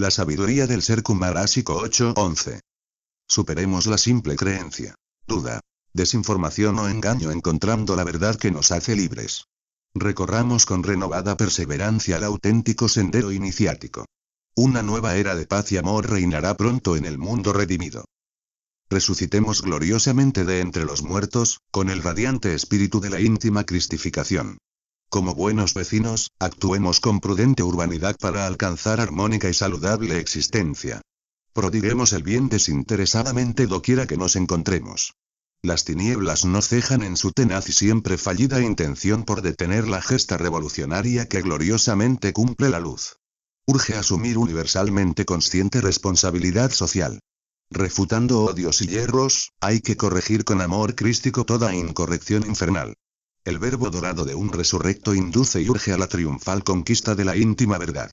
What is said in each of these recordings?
La sabiduría del ser Kumarásico 8.11. Superemos la simple creencia. Duda. Desinformación o engaño encontrando la verdad que nos hace libres. Recorramos con renovada perseverancia el auténtico sendero iniciático. Una nueva era de paz y amor reinará pronto en el mundo redimido. Resucitemos gloriosamente de entre los muertos, con el radiante espíritu de la íntima cristificación. Como buenos vecinos, actuemos con prudente urbanidad para alcanzar armónica y saludable existencia. Prodiguemos el bien desinteresadamente doquiera que nos encontremos. Las tinieblas no cejan en su tenaz y siempre fallida intención por detener la gesta revolucionaria que gloriosamente cumple la luz. Urge asumir universalmente consciente responsabilidad social. Refutando odios y hierros, hay que corregir con amor crístico toda incorrección infernal. El verbo dorado de un resurrecto induce y urge a la triunfal conquista de la íntima verdad.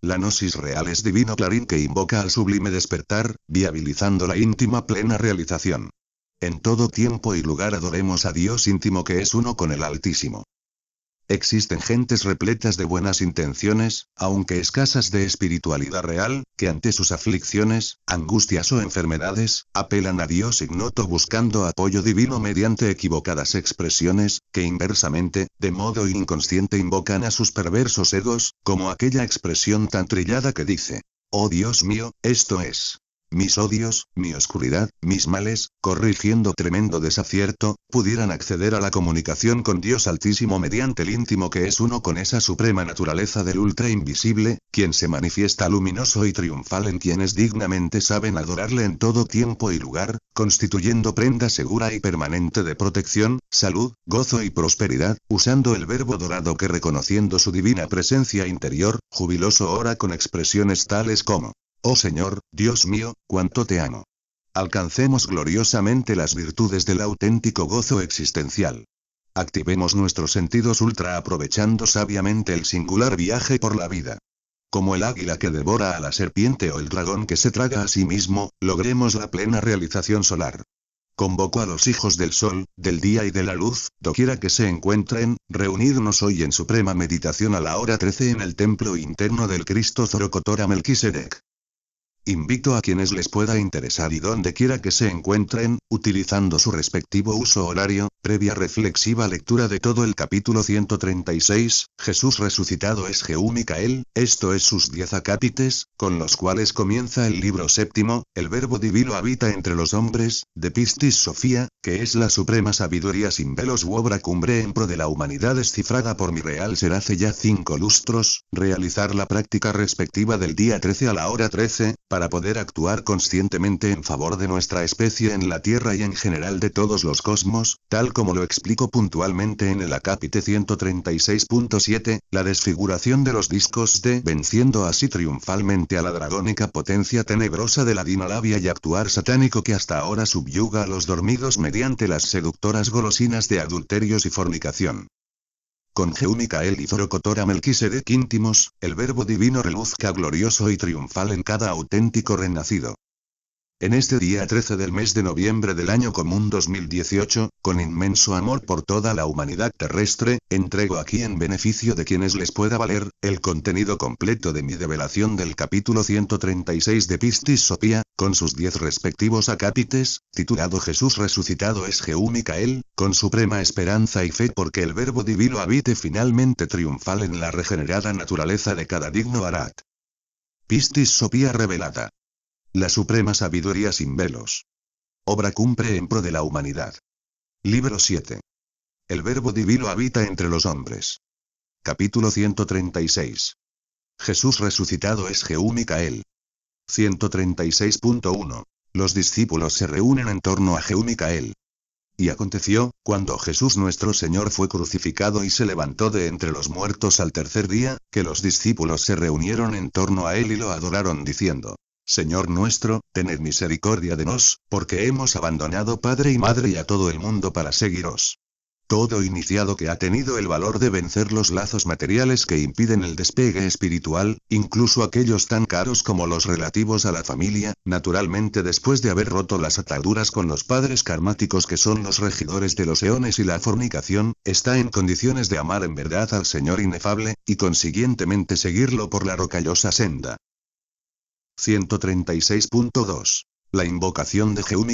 La gnosis real es divino clarín que invoca al sublime despertar, viabilizando la íntima plena realización. En todo tiempo y lugar adoremos a Dios íntimo que es uno con el Altísimo. Existen gentes repletas de buenas intenciones, aunque escasas de espiritualidad real, que ante sus aflicciones, angustias o enfermedades, apelan a Dios ignoto buscando apoyo divino mediante equivocadas expresiones, que inversamente, de modo inconsciente invocan a sus perversos egos, como aquella expresión tan trillada que dice, Oh Dios mío, esto es mis odios, mi oscuridad, mis males, corrigiendo tremendo desacierto, pudieran acceder a la comunicación con Dios Altísimo mediante el íntimo que es uno con esa suprema naturaleza del ultra invisible, quien se manifiesta luminoso y triunfal en quienes dignamente saben adorarle en todo tiempo y lugar, constituyendo prenda segura y permanente de protección, salud, gozo y prosperidad, usando el verbo dorado que reconociendo su divina presencia interior, jubiloso ora con expresiones tales como Oh Señor, Dios mío, cuánto te amo. Alcancemos gloriosamente las virtudes del auténtico gozo existencial. Activemos nuestros sentidos ultra aprovechando sabiamente el singular viaje por la vida. Como el águila que devora a la serpiente o el dragón que se traga a sí mismo, logremos la plena realización solar. Convoco a los hijos del sol, del día y de la luz, doquiera que se encuentren, reunirnos hoy en suprema meditación a la hora 13 en el templo interno del Cristo Zorocotora Melquisedec. Invito a quienes les pueda interesar y donde quiera que se encuentren, utilizando su respectivo uso horario, previa reflexiva lectura de todo el capítulo 136, Jesús resucitado es Jehú Micael, esto es sus diez acápites, con los cuales comienza el libro séptimo, el verbo divino habita entre los hombres, de Pistis Sofía, que es la suprema sabiduría sin velos u obra cumbre en pro de la humanidad descifrada por mi real ser hace ya cinco lustros, realizar la práctica respectiva del día 13 a la hora 13, para poder actuar conscientemente en favor de nuestra especie en la Tierra y en general de todos los cosmos, tal como lo explico puntualmente en el acápite 136.7, la desfiguración de los discos de venciendo así triunfalmente a la dragónica potencia tenebrosa de la dinalabia y actuar satánico que hasta ahora subyuga a los dormidos mediante las seductoras golosinas de adulterios y fornicación con el y Zorocotora de el verbo divino reluzca glorioso y triunfal en cada auténtico renacido. En este día 13 del mes de noviembre del año común 2018, con inmenso amor por toda la humanidad terrestre, entrego aquí en beneficio de quienes les pueda valer, el contenido completo de mi revelación del capítulo 136 de Pistis Sopía, con sus 10 respectivos acápites, titulado Jesús resucitado es Jehú Micael, con suprema esperanza y fe porque el verbo divino habite finalmente triunfal en la regenerada naturaleza de cada digno Arat. Pistis Sopía revelada. La suprema sabiduría sin velos. Obra cumple en pro de la humanidad. Libro 7. El Verbo Divino habita entre los hombres. Capítulo 136. Jesús resucitado es Jehú Micael. 136.1. Los discípulos se reúnen en torno a Jehú Micael. Y aconteció, cuando Jesús nuestro Señor fue crucificado y se levantó de entre los muertos al tercer día, que los discípulos se reunieron en torno a él y lo adoraron diciendo, Señor nuestro, tened misericordia de nos, porque hemos abandonado padre y madre y a todo el mundo para seguiros. Todo iniciado que ha tenido el valor de vencer los lazos materiales que impiden el despegue espiritual, incluso aquellos tan caros como los relativos a la familia, naturalmente después de haber roto las ataduras con los padres karmáticos que son los regidores de los eones y la fornicación, está en condiciones de amar en verdad al Señor inefable, y consiguientemente seguirlo por la rocallosa senda. 136.2. La invocación de jehú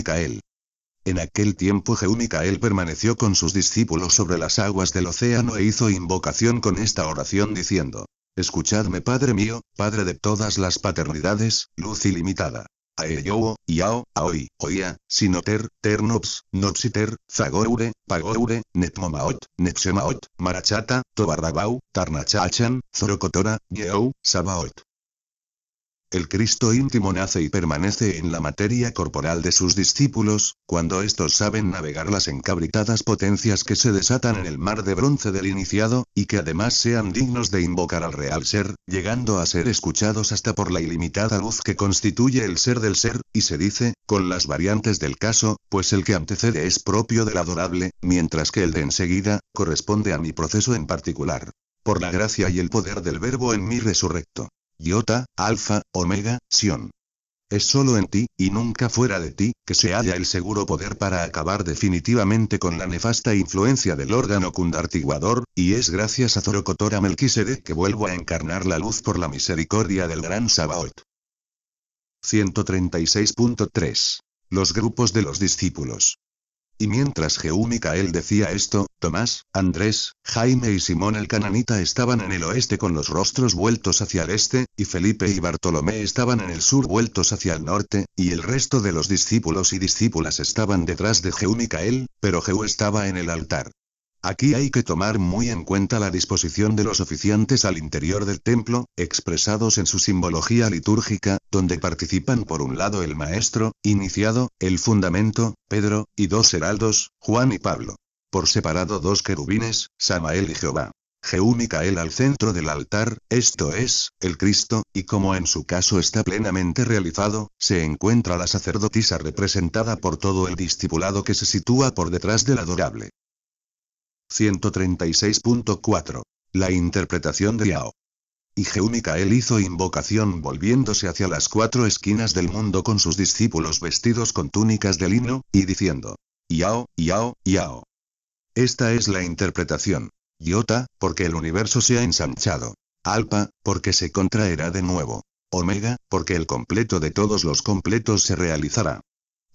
En aquel tiempo jehú permaneció con sus discípulos sobre las aguas del océano e hizo invocación con esta oración diciendo, Escuchadme Padre mío, Padre de todas las paternidades, luz ilimitada. Aeyowo, Yao, Aoi, Oia, Sinoter, Ternops, Nopsiter, Zagoure, Pagoure, Netmomaot, Nepsemaot, Marachata, Tobarrabau, Tarnachachan, Zorocotora, Yeou, Sabaot. El Cristo íntimo nace y permanece en la materia corporal de sus discípulos, cuando estos saben navegar las encabritadas potencias que se desatan en el mar de bronce del iniciado, y que además sean dignos de invocar al real ser, llegando a ser escuchados hasta por la ilimitada luz que constituye el ser del ser, y se dice, con las variantes del caso, pues el que antecede es propio del adorable, mientras que el de enseguida, corresponde a mi proceso en particular. Por la gracia y el poder del Verbo en mi resurrecto. Iota, Alfa, Omega, Sion. Es solo en ti, y nunca fuera de ti, que se halla el seguro poder para acabar definitivamente con la nefasta influencia del órgano cundartiguador, y es gracias a Zorocotora Melquisede que vuelvo a encarnar la luz por la misericordia del gran Sabaoth. 136.3. Los grupos de los discípulos. Y mientras Micael decía esto, Tomás, Andrés, Jaime y Simón el cananita estaban en el oeste con los rostros vueltos hacia el este, y Felipe y Bartolomé estaban en el sur vueltos hacia el norte, y el resto de los discípulos y discípulas estaban detrás de Micael, pero Jehú estaba en el altar. Aquí hay que tomar muy en cuenta la disposición de los oficiantes al interior del templo, expresados en su simbología litúrgica, donde participan por un lado el maestro, iniciado, el fundamento, Pedro, y dos heraldos, Juan y Pablo. Por separado dos querubines, Samael y Jehová. Jehú Micael al centro del altar, esto es, el Cristo, y como en su caso está plenamente realizado, se encuentra la sacerdotisa representada por todo el discipulado que se sitúa por detrás del adorable. 136.4. La interpretación de Yao. Y él hizo invocación volviéndose hacia las cuatro esquinas del mundo con sus discípulos vestidos con túnicas de lino, y diciendo, Yao, Yao, Yao. Esta es la interpretación. Iota, porque el universo se ha ensanchado. Alpa, porque se contraerá de nuevo. Omega, porque el completo de todos los completos se realizará.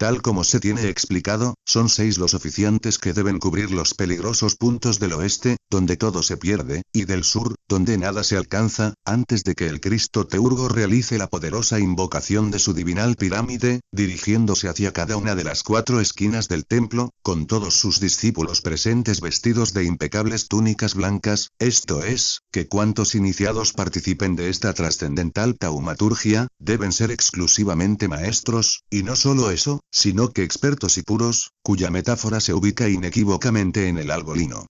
Tal como se tiene explicado, son seis los oficiantes que deben cubrir los peligrosos puntos del oeste, donde todo se pierde, y del sur, donde nada se alcanza, antes de que el Cristo Teurgo realice la poderosa invocación de su divinal pirámide, dirigiéndose hacia cada una de las cuatro esquinas del templo, con todos sus discípulos presentes vestidos de impecables túnicas blancas, esto es, que cuantos iniciados participen de esta trascendental taumaturgia, deben ser exclusivamente maestros, y no solo eso, sino que expertos y puros, cuya metáfora se ubica inequívocamente en el algolino.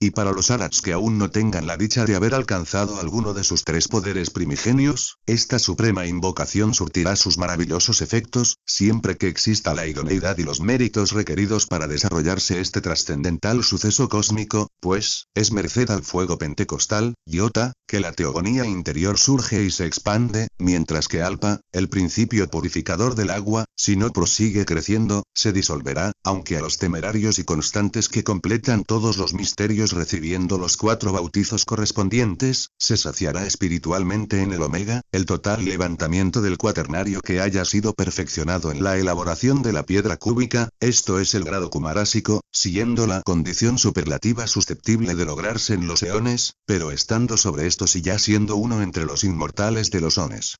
Y para los Arats que aún no tengan la dicha de haber alcanzado alguno de sus tres poderes primigenios, esta suprema invocación surtirá sus maravillosos efectos, siempre que exista la idoneidad y los méritos requeridos para desarrollarse este trascendental suceso cósmico, pues, es merced al fuego pentecostal, Iota, que la teogonía interior surge y se expande, mientras que Alpa, el principio purificador del agua, si no prosigue creciendo, se disolverá, aunque a los temerarios y constantes que completan todos los misterios recibiendo los cuatro bautizos correspondientes, se saciará espiritualmente en el Omega, el total levantamiento del cuaternario que haya sido perfeccionado en la elaboración de la piedra cúbica, esto es el grado kumarásico, siguiendo la condición superlativa susceptible de lograrse en los eones, pero estando sobre estos y ya siendo uno entre los inmortales de los ones.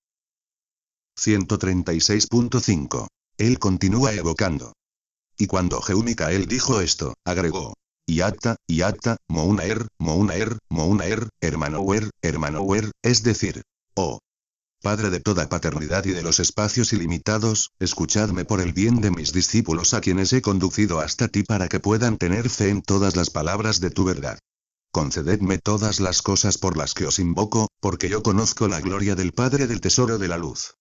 136.5. Él continúa evocando. Y cuando él dijo esto, agregó, y Yata, mounaer, mounaer, mounaer, es decir, oh. Padre de toda paternidad y de los espacios ilimitados, escuchadme por el bien de mis discípulos a quienes he conducido hasta ti para que puedan tener fe en todas las palabras de tu verdad. Concededme todas las cosas por las que os invoco, porque yo conozco la gloria del Padre del Tesoro de la Luz.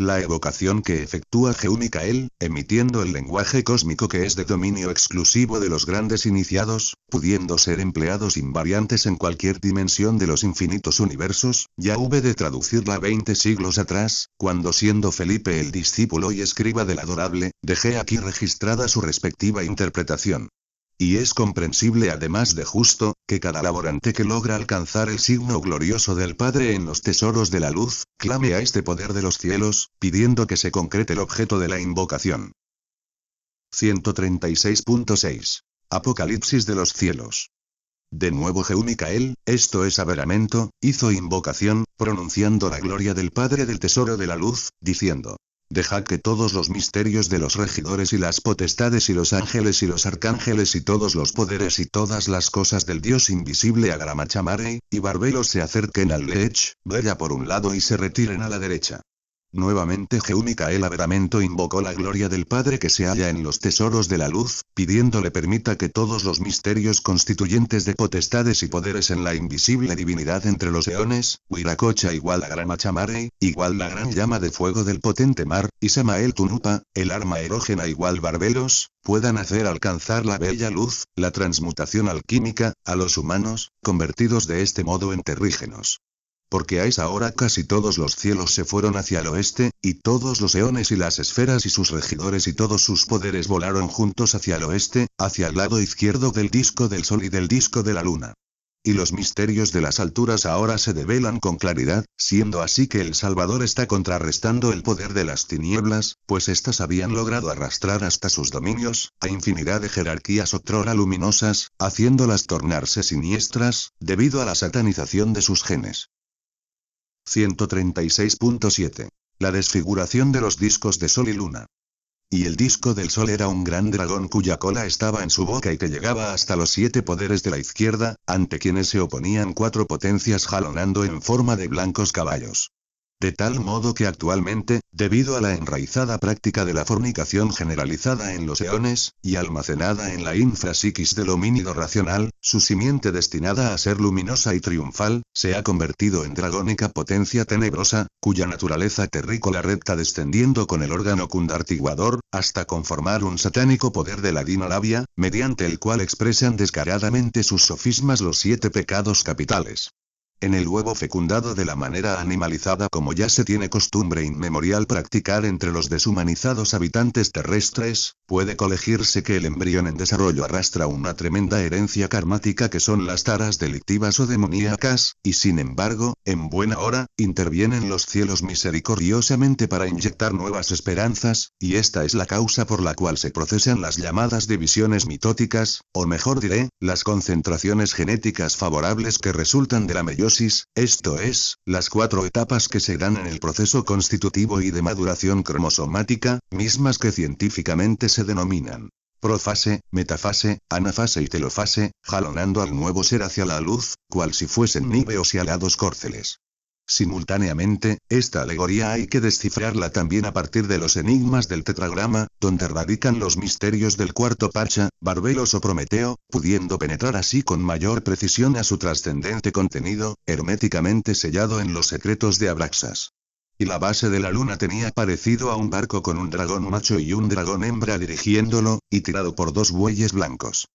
La evocación que efectúa Geumicael, emitiendo el lenguaje cósmico que es de dominio exclusivo de los grandes iniciados, pudiendo ser empleados invariantes en cualquier dimensión de los infinitos universos, ya hube de traducirla veinte siglos atrás, cuando siendo Felipe el discípulo y escriba del adorable, dejé aquí registrada su respectiva interpretación. Y es comprensible además de justo, que cada laborante que logra alcanzar el signo glorioso del Padre en los tesoros de la luz, clame a este poder de los cielos, pidiendo que se concrete el objeto de la invocación. 136.6. Apocalipsis de los cielos. De nuevo Jeú esto es Averamento, hizo invocación, pronunciando la gloria del Padre del Tesoro de la Luz, diciendo, Deja que todos los misterios de los regidores y las potestades y los ángeles y los arcángeles y todos los poderes y todas las cosas del Dios invisible Agramachamare, y Barbelos se acerquen al Lech, vaya por un lado y se retiren a la derecha. Nuevamente el Averamento invocó la gloria del Padre que se halla en los tesoros de la luz, pidiéndole permita que todos los misterios constituyentes de potestades y poderes en la invisible divinidad entre los eones, Huiracocha igual a Gran igual la gran llama de fuego del potente mar, y Samael Tunupa, el arma erógena igual Barbelos, puedan hacer alcanzar la bella luz, la transmutación alquímica, a los humanos, convertidos de este modo en terrígenos porque a esa hora casi todos los cielos se fueron hacia el oeste, y todos los eones y las esferas y sus regidores y todos sus poderes volaron juntos hacia el oeste, hacia el lado izquierdo del disco del Sol y del disco de la Luna. Y los misterios de las alturas ahora se develan con claridad, siendo así que el Salvador está contrarrestando el poder de las tinieblas, pues éstas habían logrado arrastrar hasta sus dominios, a infinidad de jerarquías otrora luminosas, haciéndolas tornarse siniestras, debido a la satanización de sus genes. 136.7. La desfiguración de los discos de Sol y Luna. Y el disco del Sol era un gran dragón cuya cola estaba en su boca y que llegaba hasta los siete poderes de la izquierda, ante quienes se oponían cuatro potencias jalonando en forma de blancos caballos. De tal modo que actualmente, debido a la enraizada práctica de la fornicación generalizada en los eones, y almacenada en la infrasiquis del homínido racional, su simiente destinada a ser luminosa y triunfal, se ha convertido en dragónica potencia tenebrosa, cuya naturaleza terrícola recta descendiendo con el órgano cundartiguador, hasta conformar un satánico poder de la dinolabia, mediante el cual expresan descaradamente sus sofismas los siete pecados capitales. En el huevo fecundado de la manera animalizada como ya se tiene costumbre inmemorial practicar entre los deshumanizados habitantes terrestres, puede colegirse que el embrión en desarrollo arrastra una tremenda herencia karmática que son las taras delictivas o demoníacas, y sin embargo, en buena hora, intervienen los cielos misericordiosamente para inyectar nuevas esperanzas, y esta es la causa por la cual se procesan las llamadas divisiones mitóticas, o mejor diré, las concentraciones genéticas favorables que resultan de la mayor esto es, las cuatro etapas que se dan en el proceso constitutivo y de maduración cromosomática, mismas que científicamente se denominan profase, metafase, anafase y telofase, jalonando al nuevo ser hacia la luz, cual si fuesen niveos y alados córceles. Simultáneamente, esta alegoría hay que descifrarla también a partir de los enigmas del tetragrama, donde radican los misterios del cuarto Pacha, Barbelos o Prometeo, pudiendo penetrar así con mayor precisión a su trascendente contenido, herméticamente sellado en los secretos de Abraxas. Y la base de la luna tenía parecido a un barco con un dragón macho y un dragón hembra dirigiéndolo, y tirado por dos bueyes blancos.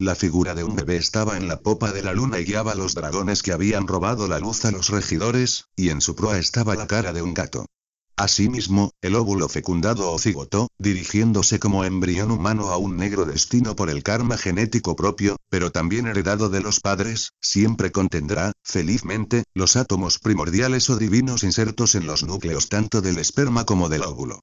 La figura de un bebé estaba en la popa de la luna y guiaba a los dragones que habían robado la luz a los regidores, y en su proa estaba la cara de un gato. Asimismo, el óvulo fecundado o cigotó, dirigiéndose como embrión humano a un negro destino por el karma genético propio, pero también heredado de los padres, siempre contendrá, felizmente, los átomos primordiales o divinos insertos en los núcleos tanto del esperma como del óvulo.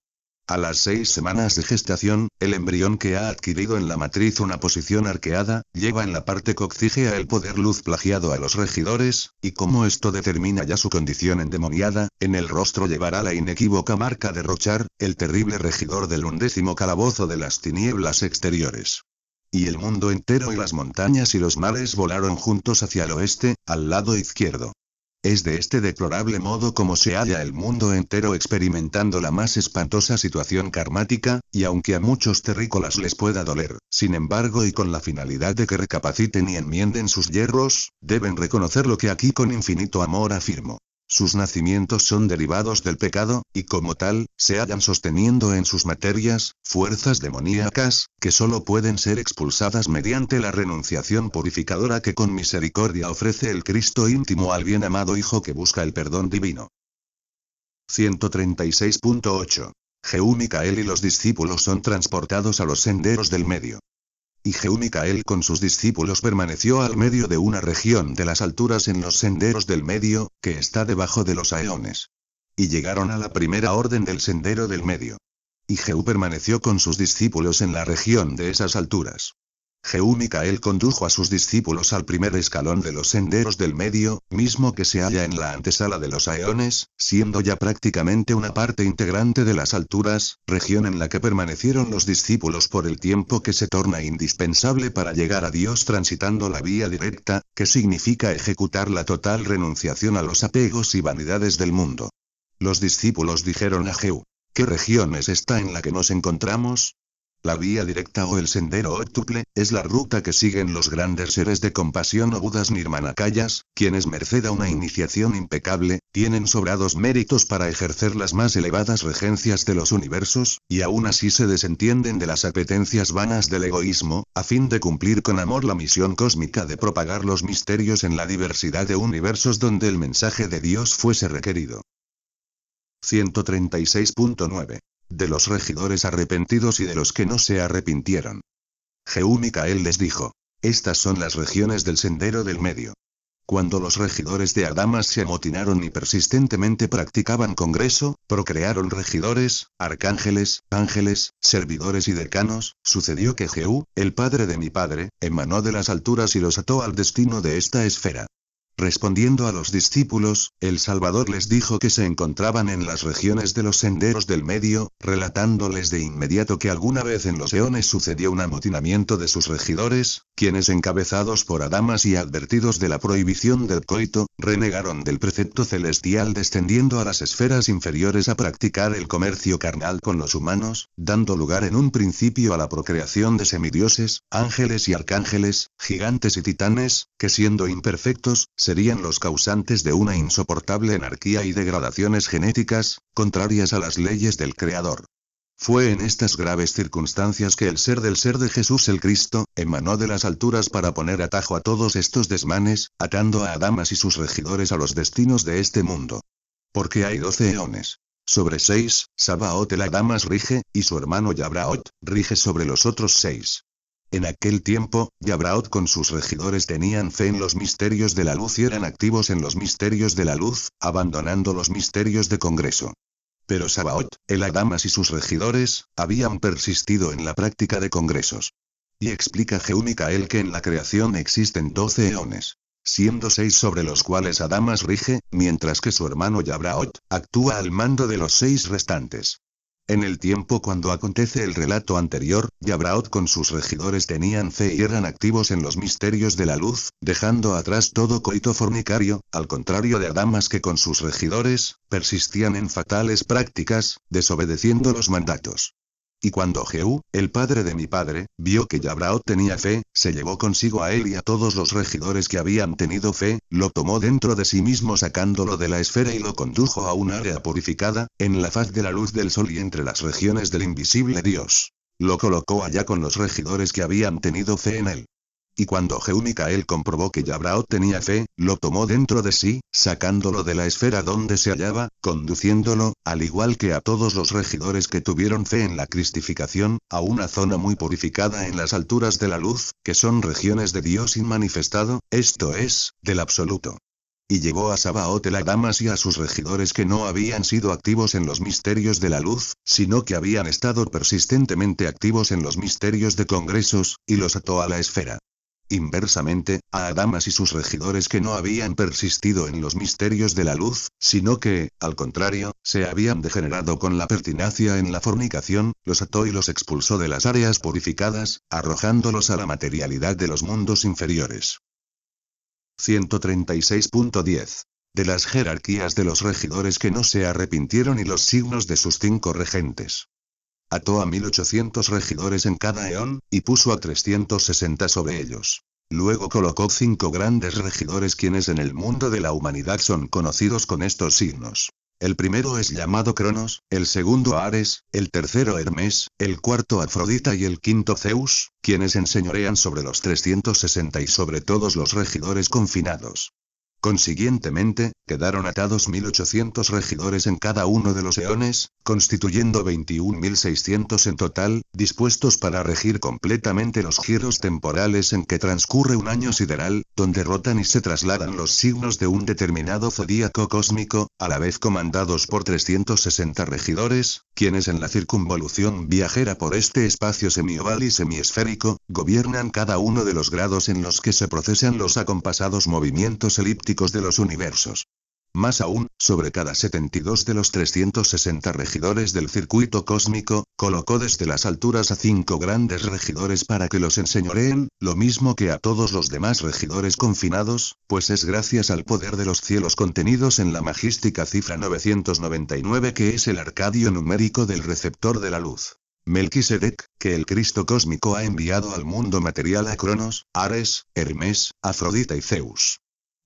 A las seis semanas de gestación, el embrión que ha adquirido en la matriz una posición arqueada, lleva en la parte coxígea el poder luz plagiado a los regidores, y como esto determina ya su condición endemoniada, en el rostro llevará la inequívoca marca de Rochar, el terrible regidor del undécimo calabozo de las tinieblas exteriores. Y el mundo entero y las montañas y los mares volaron juntos hacia el oeste, al lado izquierdo. Es de este deplorable modo como se halla el mundo entero experimentando la más espantosa situación karmática, y aunque a muchos terrícolas les pueda doler, sin embargo y con la finalidad de que recapaciten y enmienden sus hierros, deben reconocer lo que aquí con infinito amor afirmo. Sus nacimientos son derivados del pecado, y como tal, se hallan sosteniendo en sus materias, fuerzas demoníacas, que solo pueden ser expulsadas mediante la renunciación purificadora que con misericordia ofrece el Cristo íntimo al bien amado Hijo que busca el perdón divino. 136.8. Jeú Micael y los discípulos son transportados a los senderos del medio. Y Micael con sus discípulos permaneció al medio de una región de las alturas en los senderos del medio, que está debajo de los aeones. Y llegaron a la primera orden del sendero del medio. Y Jehú permaneció con sus discípulos en la región de esas alturas. Jeú Micael condujo a sus discípulos al primer escalón de los senderos del medio, mismo que se halla en la antesala de los aeones, siendo ya prácticamente una parte integrante de las alturas, región en la que permanecieron los discípulos por el tiempo que se torna indispensable para llegar a Dios transitando la vía directa, que significa ejecutar la total renunciación a los apegos y vanidades del mundo. Los discípulos dijeron a Jeú, ¿qué región es esta en la que nos encontramos? La vía directa o el sendero octuple es la ruta que siguen los grandes seres de compasión o budas nirmanakayas, quienes merced a una iniciación impecable, tienen sobrados méritos para ejercer las más elevadas regencias de los universos, y aún así se desentienden de las apetencias vanas del egoísmo, a fin de cumplir con amor la misión cósmica de propagar los misterios en la diversidad de universos donde el mensaje de Dios fuese requerido. 136.9 de los regidores arrepentidos y de los que no se arrepintieron. Jeú Micael les dijo. Estas son las regiones del sendero del medio. Cuando los regidores de Adamas se amotinaron y persistentemente practicaban congreso, procrearon regidores, arcángeles, ángeles, servidores y decanos, sucedió que Jeú, el padre de mi padre, emanó de las alturas y los ató al destino de esta esfera. Respondiendo a los discípulos, el Salvador les dijo que se encontraban en las regiones de los senderos del medio, relatándoles de inmediato que alguna vez en los eones sucedió un amotinamiento de sus regidores, quienes encabezados por Adamas y advertidos de la prohibición del coito, renegaron del precepto celestial descendiendo a las esferas inferiores a practicar el comercio carnal con los humanos, dando lugar en un principio a la procreación de semidioses, ángeles y arcángeles, gigantes y titanes, que siendo imperfectos, serían los causantes de una insoportable anarquía y degradaciones genéticas, contrarias a las leyes del Creador. Fue en estas graves circunstancias que el ser del ser de Jesús el Cristo, emanó de las alturas para poner atajo a todos estos desmanes, atando a Adamas y sus regidores a los destinos de este mundo. Porque hay doce eones. Sobre seis, Sabaot el Adamas rige, y su hermano Yabraot, rige sobre los otros seis. En aquel tiempo, Yabraot con sus regidores tenían fe en los misterios de la luz y eran activos en los misterios de la luz, abandonando los misterios de Congreso. Pero Sabaot, el Adamas y sus regidores, habían persistido en la práctica de congresos. Y explica el que en la creación existen doce eones siendo seis sobre los cuales Adamas rige, mientras que su hermano Yabraot, actúa al mando de los seis restantes. En el tiempo cuando acontece el relato anterior, Yabraot con sus regidores tenían fe y eran activos en los misterios de la luz, dejando atrás todo coito fornicario, al contrario de Adamas que con sus regidores, persistían en fatales prácticas, desobedeciendo los mandatos. Y cuando Jehú, el padre de mi padre, vio que Yabrao tenía fe, se llevó consigo a él y a todos los regidores que habían tenido fe, lo tomó dentro de sí mismo sacándolo de la esfera y lo condujo a un área purificada, en la faz de la luz del sol y entre las regiones del invisible Dios. Lo colocó allá con los regidores que habían tenido fe en él. Y cuando él comprobó que Yabrao tenía fe, lo tomó dentro de sí, sacándolo de la esfera donde se hallaba, conduciéndolo, al igual que a todos los regidores que tuvieron fe en la cristificación, a una zona muy purificada en las alturas de la luz, que son regiones de Dios inmanifestado, esto es, del absoluto. Y llevó a Sabaot el Damas y a sus regidores que no habían sido activos en los misterios de la luz, sino que habían estado persistentemente activos en los misterios de congresos, y los ató a la esfera. Inversamente, a Adamas y sus regidores que no habían persistido en los misterios de la luz, sino que, al contrario, se habían degenerado con la pertinacia en la fornicación, los ató y los expulsó de las áreas purificadas, arrojándolos a la materialidad de los mundos inferiores. 136.10. De las jerarquías de los regidores que no se arrepintieron y los signos de sus cinco regentes. Ató a 1800 regidores en cada eón, y puso a 360 sobre ellos. Luego colocó cinco grandes regidores quienes en el mundo de la humanidad son conocidos con estos signos. El primero es llamado Cronos, el segundo Ares, el tercero Hermes, el cuarto Afrodita y el quinto Zeus, quienes enseñorean sobre los 360 y sobre todos los regidores confinados. Consiguientemente, quedaron atados 1.800 regidores en cada uno de los eones, constituyendo 21.600 en total, dispuestos para regir completamente los giros temporales en que transcurre un año sideral, donde rotan y se trasladan los signos de un determinado zodíaco cósmico, a la vez comandados por 360 regidores, quienes en la circunvolución viajera por este espacio semioval y semiesférico, gobiernan cada uno de los grados en los que se procesan los acompasados movimientos elípticos de los universos. Más aún, sobre cada 72 de los 360 regidores del circuito cósmico, colocó desde las alturas a cinco grandes regidores para que los enseñoreen, lo mismo que a todos los demás regidores confinados, pues es gracias al poder de los cielos contenidos en la magística cifra 999 que es el arcadio numérico del receptor de la luz. Melquisedec, que el Cristo cósmico ha enviado al mundo material a Cronos, Ares, Hermes, Afrodita y Zeus.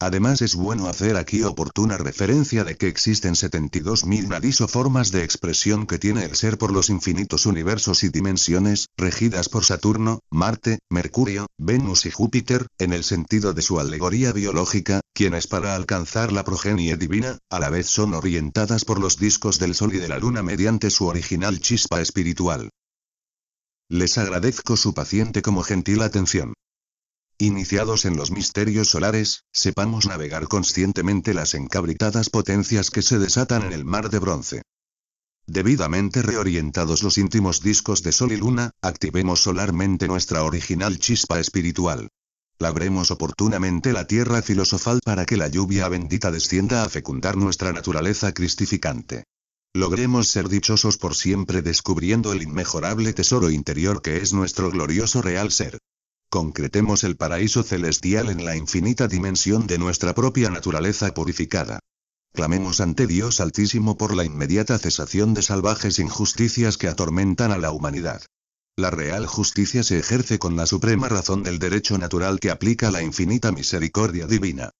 Además es bueno hacer aquí oportuna referencia de que existen 72.000 formas de expresión que tiene el ser por los infinitos universos y dimensiones, regidas por Saturno, Marte, Mercurio, Venus y Júpiter, en el sentido de su alegoría biológica, quienes para alcanzar la progenie divina, a la vez son orientadas por los discos del Sol y de la Luna mediante su original chispa espiritual. Les agradezco su paciente como gentil atención. Iniciados en los misterios solares, sepamos navegar conscientemente las encabritadas potencias que se desatan en el mar de bronce. Debidamente reorientados los íntimos discos de Sol y Luna, activemos solarmente nuestra original chispa espiritual. Labremos oportunamente la tierra filosofal para que la lluvia bendita descienda a fecundar nuestra naturaleza cristificante. Logremos ser dichosos por siempre descubriendo el inmejorable tesoro interior que es nuestro glorioso real ser concretemos el paraíso celestial en la infinita dimensión de nuestra propia naturaleza purificada. Clamemos ante Dios Altísimo por la inmediata cesación de salvajes injusticias que atormentan a la humanidad. La real justicia se ejerce con la suprema razón del derecho natural que aplica la infinita misericordia divina.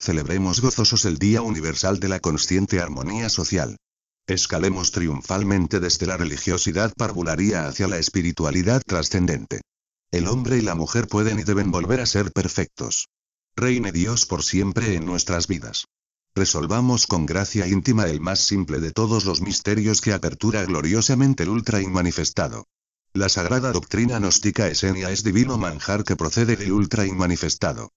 Celebremos gozosos el Día Universal de la Consciente Armonía Social. Escalemos triunfalmente desde la religiosidad parvularia hacia la espiritualidad trascendente. El hombre y la mujer pueden y deben volver a ser perfectos. Reine Dios por siempre en nuestras vidas. Resolvamos con gracia íntima el más simple de todos los misterios que apertura gloriosamente el ultra inmanifestado. La sagrada doctrina gnóstica esenia es divino manjar que procede del ultra inmanifestado.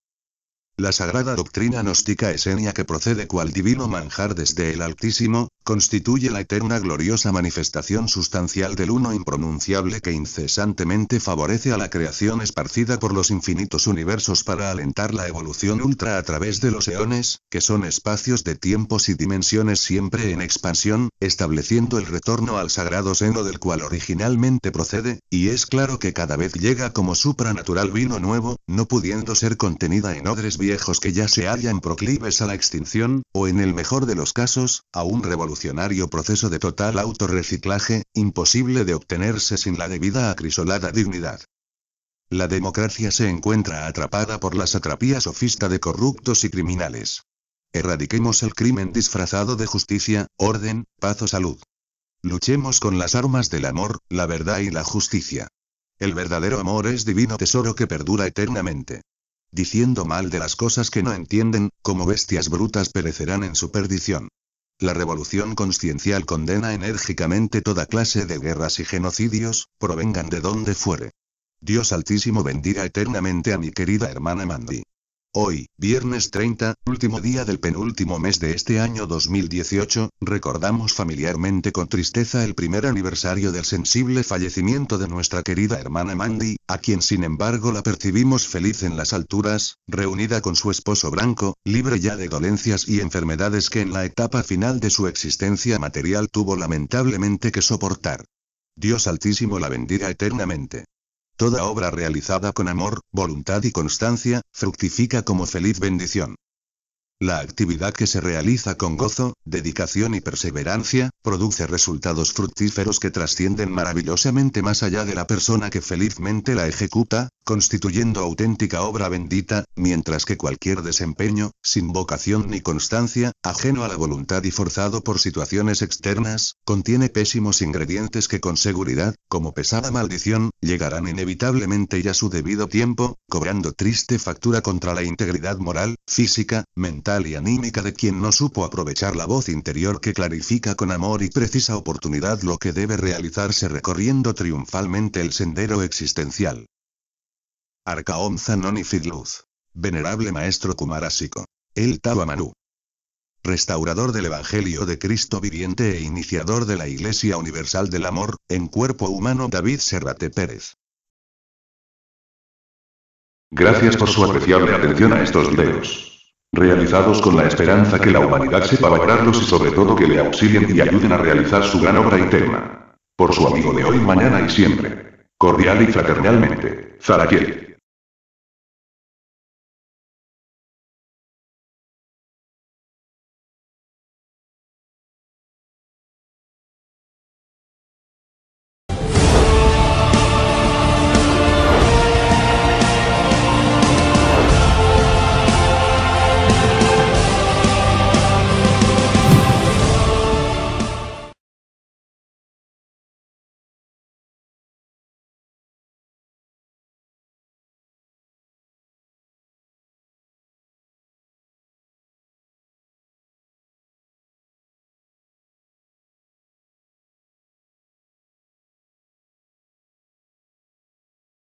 La sagrada doctrina gnóstica esenia que procede cual divino manjar desde el Altísimo, constituye la eterna gloriosa manifestación sustancial del uno impronunciable que incesantemente favorece a la creación esparcida por los infinitos universos para alentar la evolución ultra a través de los eones, que son espacios de tiempos y dimensiones siempre en expansión, estableciendo el retorno al sagrado seno del cual originalmente procede, y es claro que cada vez llega como supranatural vino nuevo, no pudiendo ser contenida en odres viejos que ya se hallan proclives a la extinción, o en el mejor de los casos, a un revolucionario proceso de total autorreciclaje, imposible de obtenerse sin la debida acrisolada dignidad. La democracia se encuentra atrapada por la satrapía sofista de corruptos y criminales. Erradiquemos el crimen disfrazado de justicia, orden, paz o salud. Luchemos con las armas del amor, la verdad y la justicia. El verdadero amor es divino tesoro que perdura eternamente diciendo mal de las cosas que no entienden, como bestias brutas perecerán en su perdición. La revolución consciencial condena enérgicamente toda clase de guerras y genocidios, provengan de donde fuere. Dios Altísimo bendiga eternamente a mi querida hermana Mandy. Hoy, viernes 30, último día del penúltimo mes de este año 2018, recordamos familiarmente con tristeza el primer aniversario del sensible fallecimiento de nuestra querida hermana Mandy, a quien sin embargo la percibimos feliz en las alturas, reunida con su esposo Branco, libre ya de dolencias y enfermedades que en la etapa final de su existencia material tuvo lamentablemente que soportar. Dios Altísimo la bendiga eternamente. Toda obra realizada con amor, voluntad y constancia, fructifica como feliz bendición. La actividad que se realiza con gozo, dedicación y perseverancia, produce resultados fructíferos que trascienden maravillosamente más allá de la persona que felizmente la ejecuta, constituyendo auténtica obra bendita, mientras que cualquier desempeño, sin vocación ni constancia, ajeno a la voluntad y forzado por situaciones externas, contiene pésimos ingredientes que con seguridad, como pesada maldición, llegarán inevitablemente y a su debido tiempo, cobrando triste factura contra la integridad moral, física, mental, y anímica de quien no supo aprovechar la voz interior que clarifica con amor y precisa oportunidad lo que debe realizarse recorriendo triunfalmente el sendero existencial. Arcaomza Zanon Fidluz. Venerable Maestro Kumarásico. El Tawamanu. Restaurador del Evangelio de Cristo viviente e iniciador de la Iglesia Universal del Amor, en cuerpo humano David Serrate Pérez. Gracias por su apreciable atención a estos videos realizados con la esperanza que la humanidad sepa valorarlos y sobre todo que le auxilien y ayuden a realizar su gran obra eterna. Por su amigo de hoy, mañana y siempre. Cordial y fraternalmente, Zaraquiel.